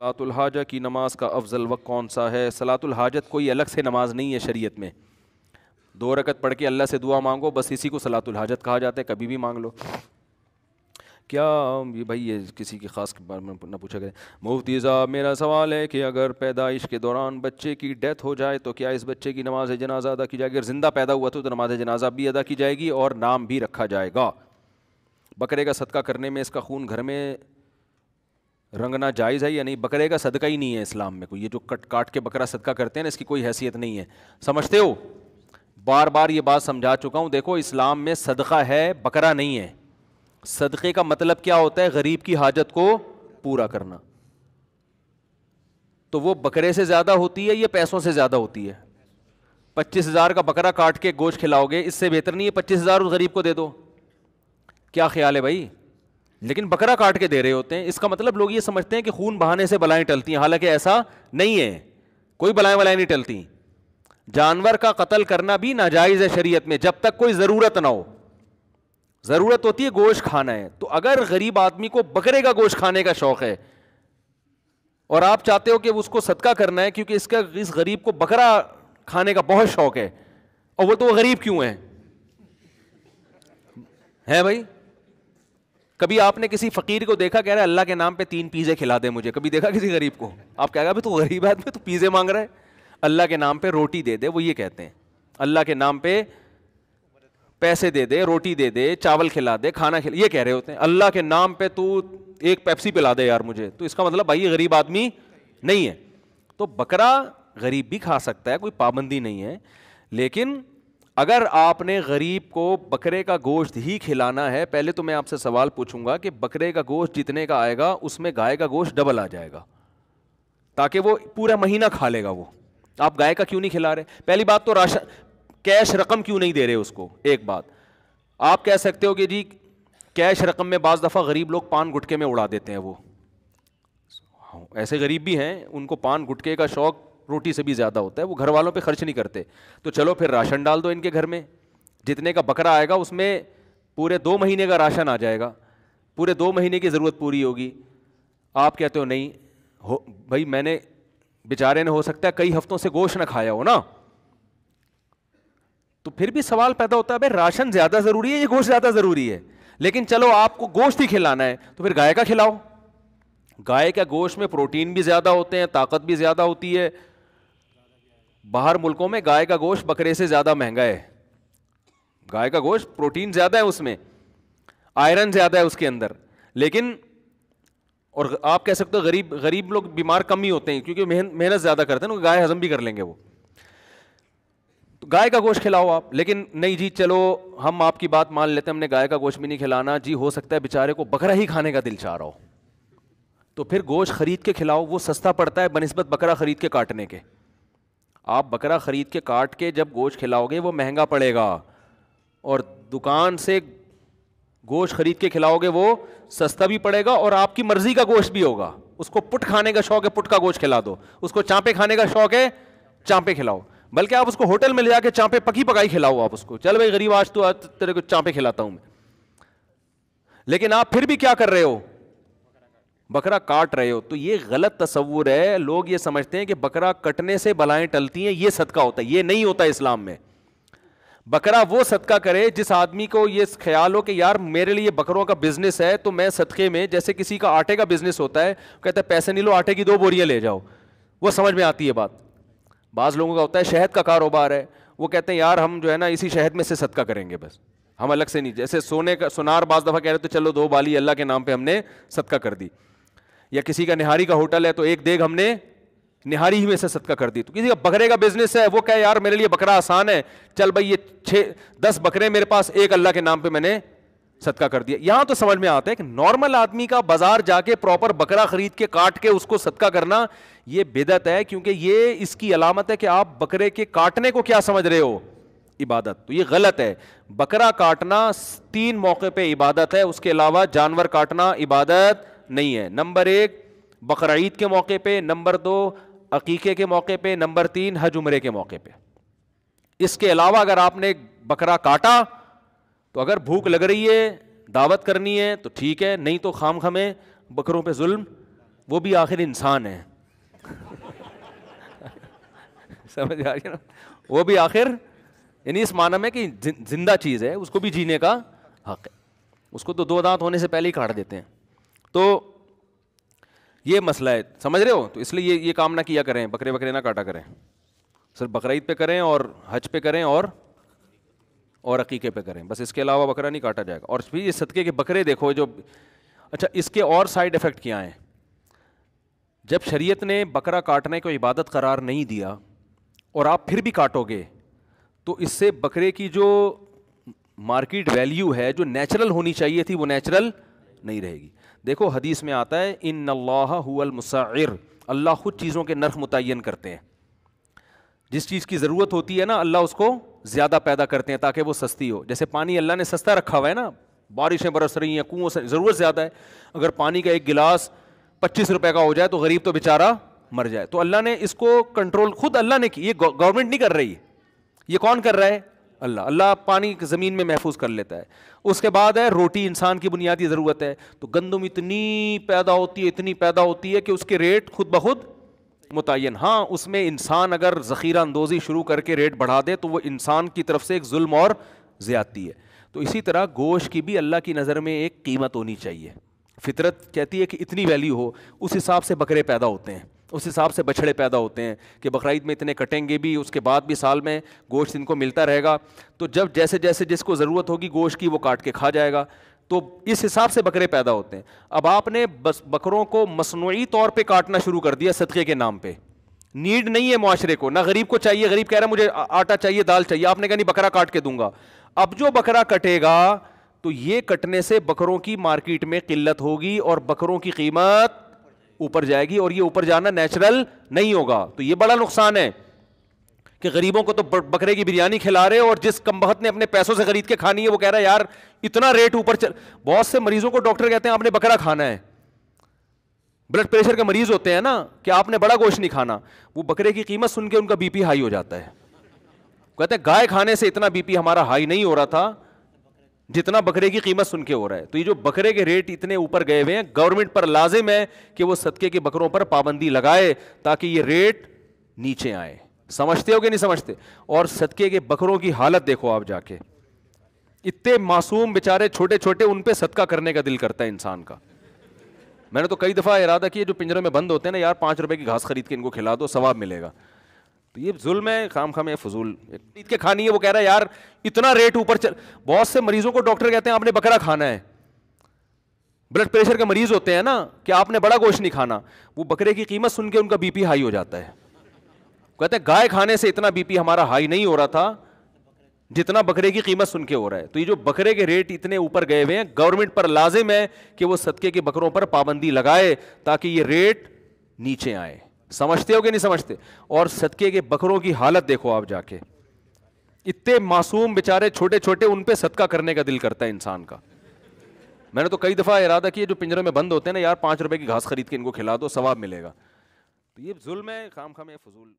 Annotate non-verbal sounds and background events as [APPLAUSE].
सलातुलहाजा की नमाज़ का अफजल वक्त कौन सा है हाजत कोई अलग से नमाज नहीं है शरीयत में दो रकत पढ़ के अल्लाह से दुआ मांगो बस इसी को हाजत कहा जाता है कभी भी मांग लो क्या ये भाई ये किसी के ख़ास के बारे में ना पूछा गया मुफ्ती साहब मेरा सवाल है कि अगर पैदाइश के दौरान बच्चे की डेथ हो जाए तो क्या इस बच्चे की नमाज जनाजा अदा की जाएगी अगर ज़िंदा पैदा हुआ तो, तो नमाज जनाजा भी अदा की जाएगी और नाम भी रखा जाएगा बकरे का सदका करने में इसका खून घर में रंगना जायज़ है या नहीं बकरे का सदका ही नहीं है इस्लाम में कोई ये जो कट काट के बकरा सदका करते हैं ना इसकी कोई हैसियत नहीं है समझते हो बार बार ये बात समझा चुका हूँ देखो इस्लाम में सदका है बकरा नहीं है सदक़े का मतलब क्या होता है गरीब की हाजत को पूरा करना तो वो बकरे से ज़्यादा होती है या पैसों से ज़्यादा होती है पच्चीस हज़ार का बकरा काट के गोश्त खिलाओगे इससे बेहतर नहीं है पच्चीस हज़ार उस गरीब को दे दो क्या ख्याल है भाई लेकिन बकरा काट के दे रहे होते हैं इसका मतलब लोग ये समझते हैं कि खून बहाने से बलाएं टलती हैं हालांकि ऐसा नहीं है कोई बलाएं वलाएं नहीं टलती जानवर का कत्ल करना भी नाजायज़ है शरीयत में जब तक कोई ज़रूरत ना हो ज़रूरत होती है गोश्त खाना है तो अगर गरीब आदमी को बकरे का गोश्त खाने का शौक़ है और आप चाहते हो कि उसको सदका करना है क्योंकि इसका इस गरीब को बकरा खाने का बहुत शौक़ है और वो तो गरीब क्यों है है भाई कभी आपने किसी फकीर को देखा कह रहा है अल्लाह के नाम पे तीन पीज़े खिला दे मुझे कभी देखा किसी गरीब को आप कहेगा भाई तू तो गरीब आदमी तू तो पीज़े मांग रहे है अल्लाह के नाम पे रोटी दे दे वो ये कहते हैं अल्लाह के नाम पे पैसे दे दे रोटी दे दे चावल खिला दे खाना खिला ये कह रहे होते हैं अल्लाह के नाम पे तू एक पेप्सी पिला दे यार मुझे तो इसका मतलब भाई ये गरीब आदमी नहीं है तो बकरा गरीब भी खा सकता है कोई पाबंदी नहीं है लेकिन अगर आपने गरीब को बकरे का गोश्त ही खिलाना है पहले तो मैं आपसे सवाल पूछूंगा कि बकरे का गोश्त जितने का आएगा उसमें गाय का गोश्त डबल आ जाएगा ताकि वो पूरा महीना खा लेगा वो आप गाय का क्यों नहीं खिला रहे पहली बात तो राशन कैश रकम क्यों नहीं दे रहे उसको एक बात आप कह सकते हो कि जी कैश रकम में बज़ दफ़ा गरीब लोग पान गुटके में उड़ा देते हैं वो हाँ, ऐसे गरीब भी हैं उनको पान गुटके का शौक़ रोटी से भी ज़्यादा होता है वो घर वालों पर खर्च नहीं करते तो चलो फिर राशन डाल दो इनके घर में जितने का बकरा आएगा उसमें पूरे दो महीने का राशन आ जाएगा पूरे दो महीने की ज़रूरत पूरी होगी आप कहते हो नहीं हो भाई मैंने बेचारे ने हो सकता है कई हफ्तों से गोश्त ना खाया हो ना तो फिर भी सवाल पैदा होता है भाई राशन ज़्यादा ज़रूरी है या गोश्त ज़्यादा ज़रूरी है लेकिन चलो आपको गोश्त ही खिलाना है तो फिर गाय का खिलाओ गाय का गोश्त में प्रोटीन भी ज़्यादा होते हैं ताकत भी ज़्यादा होती है बाहर मुल्कों में गाय का गोश्त बकरे से ज़्यादा महंगा है गाय का गोश्त प्रोटीन ज़्यादा है उसमें आयरन ज़्यादा है उसके अंदर लेकिन और आप कह सकते हो गरीब गरीब लोग बीमार कम ही होते हैं क्योंकि मेहनत ज़्यादा करते हैं ना गाय हजम भी कर लेंगे वो तो गाय का गोश्त खिलाओ आप लेकिन नहीं जी चलो हम आपकी बात मान लेते हैं हमने गाय का गोश्त भी नहीं खिलाना जी हो सकता है बेचारे को बकरा ही खाने का दिल चाह रहा हो तो फिर गोश्त खरीद के खिलाओ वो सस्ता पड़ता है बनस्बत बकरा खरीद के काटने के आप बकरा ख़रीद के काट के जब गोश्त खिलाओगे वो महंगा पड़ेगा और दुकान से गोश्त ख़रीद के खिलाओगे वो सस्ता भी पड़ेगा और आपकी मर्ज़ी का गोश्त भी होगा उसको पुट खाने का शौक है पुट का गोश्त खिला दो उसको चांपे खाने का शौक है चांपे खिलाओ बल्कि आप उसको होटल में ले जाके चांपे पकी पकाई खिलाओ आप उसको चल भाई गरीब आज तो आज तेरे को चांपे खिलाता हूँ मैं लेकिन आप फिर भी क्या कर रहे हो बकरा काट रहे हो तो ये गलत तस्वुर है लोग ये समझते हैं कि बकरा कटने से बलाएं टलती हैं ये सदका होता है ये नहीं होता इस्लाम में बकरा वो सदका करे जिस आदमी को ये ख्याल हो कि यार मेरे लिए बकरों का बिजनेस है तो मैं सदक़े में जैसे किसी का आटे का बिजनेस होता है कहता है पैसे नहीं लो आटे की दो बोरियाँ ले जाओ वो समझ में आती है बात बाज़ लोगों का होता है शहद का कारोबार है वो कहते हैं यार हम जो है ना इसी शहद में से सदका करेंगे बस हम अलग से नहीं जैसे सोने का सोनार बाज़ दफ़ा कह रहे तो चलो दो बाली अल्लाह के नाम पर हमने सदका कर दी या किसी का निहारी का होटल है तो एक देग हमने निहारी ही में से सदका कर दी तो किसी का बकरे का बिजनेस है वो क्या यार मेरे लिए बकरा आसान है चल भाई ये छः दस बकरे मेरे पास एक अल्लाह के नाम पे मैंने सदका कर दिया यहां तो समझ में आता है कि नॉर्मल आदमी का बाजार जाके प्रॉपर बकरा खरीद के काट के उसको सदका करना ये बेदत है क्योंकि ये इसकी अलामत है कि आप बकरे के काटने को क्या समझ रहे हो इबादत तो ये गलत है बकरा काटना तीन मौके पे इबादत है उसके अलावा जानवर काटना इबादत नहीं है नंबर एक बकर के मौके पे नंबर दो अकीके के मौके पे नंबर तीन हज उमरे के मौके पे इसके अलावा अगर आपने बकरा काटा तो अगर भूख लग रही है दावत करनी है तो ठीक है नहीं तो खाम खमे बकरों पे जुल्म वो भी आखिर इंसान है [LAUGHS] समझ आ रही ना वो भी आखिर यानी इस माना में कि जिंदा चीज़ है उसको भी जीने का हक है उसको तो दो दांत होने से पहले ही काट देते हैं तो ये मसला है समझ रहे हो तो इसलिए ये ये काम ना किया करें बकरे बकरे ना काटा करें सिर्फ बकर पे करें और हज पे करें और और अकीके पे करें बस इसके अलावा बकरा नहीं काटा जाएगा और फिर ये सदक़े के बकरे देखो जो अच्छा इसके और साइड इफ़ेक्ट क्या हैं जब शरीयत ने बकरा काटने को इबादत करार नहीं दिया और आप फिर भी काटोगे तो इससे बकरे की जो मार्केट वैल्यू है जो नेचुरल होनी चाहिए थी वो नेचुरल नहीं रहेगी देखो हदीस में आता है इन हुआमसर अल्लाह खुद चीज़ों के नर्ख मुतन करते हैं जिस चीज़ की ज़रूरत होती है ना अल्लाह उसको ज़्यादा पैदा करते हैं ताकि वो सस्ती हो जैसे पानी अल्लाह ने सस्ता रखा हुआ है ना बारिशें बरस रही हैं कुओं से ज़रूरत ज़्यादा है अगर पानी का एक गिलास पच्चीस रुपये का हो जाए तो गरीब तो बेचारा मर जाए तो अल्लाह ने इसको कंट्रोल खुद अल्लाह ने की ये गवर्नमेंट नहीं कर रही ये कौन कर रहा है अल्लाह अल्लाह पानी ज़मीन में महफूज कर लेता है उसके बाद है रोटी इंसान की बुनियादी ज़रूरत है तो गंदम इतनी पैदा होती है इतनी पैदा होती है कि उसके रेट खुद ब खुद मुतन हाँ उसमें इंसान अगर ज़ख़ीरा अंदोज़ी शुरू करके रेट बढ़ा दे तो वह इंसान की तरफ से एक म और ज़्यादती है तो इसी तरह गोश की भी अल्लाह की नज़र में एक कीमत होनी चाहिए फितरत कहती है कि इतनी वैल्यू हो उस हिसाब से बकरे पैदा होते हैं उस हिसाब से बछड़े पैदा होते हैं कि बकरीद में इतने कटेंगे भी उसके बाद भी साल में गोश्त इनको मिलता रहेगा तो जब जैसे जैसे जिसको ज़रूरत होगी गोश्त की वो काट के खा जाएगा तो इस हिसाब से बकरे पैदा होते हैं अब आपने बस बकरों को मसनू तौर पर काटना शुरू कर दिया सदक़े के नाम पर नीड नहीं है माशरे को ना गरीब को चाहिए गरीब कह रहा है मुझे आटा चाहिए दाल चाहिए आपने कहा नहीं बकरा काट के दूंगा अब जो बकरा कटेगा तो ये कटने से बकरों की मार्केट में किल्लत होगी और बकरों की कीमत ऊपर जाएगी और ये ऊपर जाना नेचुरल नहीं होगा तो ये बड़ा नुकसान है कि गरीबों को तो बकरे की बिरयानी खिला रहे और जिस कमबहत ने अपने पैसों से खरीद के खानी है वो कह रहा है यार इतना रेट ऊपर चल बहुत से मरीजों को डॉक्टर कहते हैं आपने बकरा खाना है ब्लड प्रेशर के मरीज होते हैं ना कि आपने बड़ा गोश्त नहीं खाना वो बकरे की कीमत सुन के उनका बीपी हाई हो जाता है कहते हैं गाय खाने से इतना बीपी हमारा हाई नहीं हो रहा था जितना बकरे की कीमत सुन के हो रहा है तो ये जो बकरे के रेट इतने ऊपर गए हुए हैं गवर्नमेंट पर लाजिम है कि वो सदके के बकरों पर पाबंदी लगाए ताकि ये रेट नीचे आए समझते हो कि नहीं समझते और सदके के बकरों की हालत देखो आप जाके इतने मासूम बेचारे छोटे छोटे उन पर सदका करने का दिल करता है इंसान का मैंने तो कई दफ़ा इरादा किया जो पिंजरों में बंद होते हैं ना यार पांच रुपए की घास खरीद के इनको खिला दो सवाब मिलेगा तो ये जुल्म है खाम खाम है फजूल ईद के खानी है वो कह रहा है यार इतना रेट ऊपर चल बहुत से मरीजों को डॉक्टर कहते हैं आपने बकरा खाना है ब्लड प्रेशर के मरीज होते हैं ना कि आपने बड़ा गोश्त नहीं खाना वो बकरे की कीमत सुन के उनका बीपी हाई हो जाता है कहते हैं गाय खाने से इतना बीपी हमारा हाई नहीं हो रहा था जितना बकरे की कीमत सुन के हो रहा है तो ये जो बकरे के रेट इतने ऊपर गए हुए हैं गवर्नमेंट पर लाजिम है कि वो सदके के बकरों पर पाबंदी लगाए ताकि ये रेट नीचे आए समझते हो कि नहीं समझते और सदके के बकरों की हालत देखो आप जाके इतने मासूम बेचारे छोटे छोटे उन पर सदका करने का दिल करता है इंसान का मैंने तो कई दफ़ा इरादा किया जो पिंजरों में बंद होते हैं ना यार पाँच रुपए की घास खरीद के इनको खिला दो सवाब मिलेगा तो ये जुल्म है खाम खाम फजूल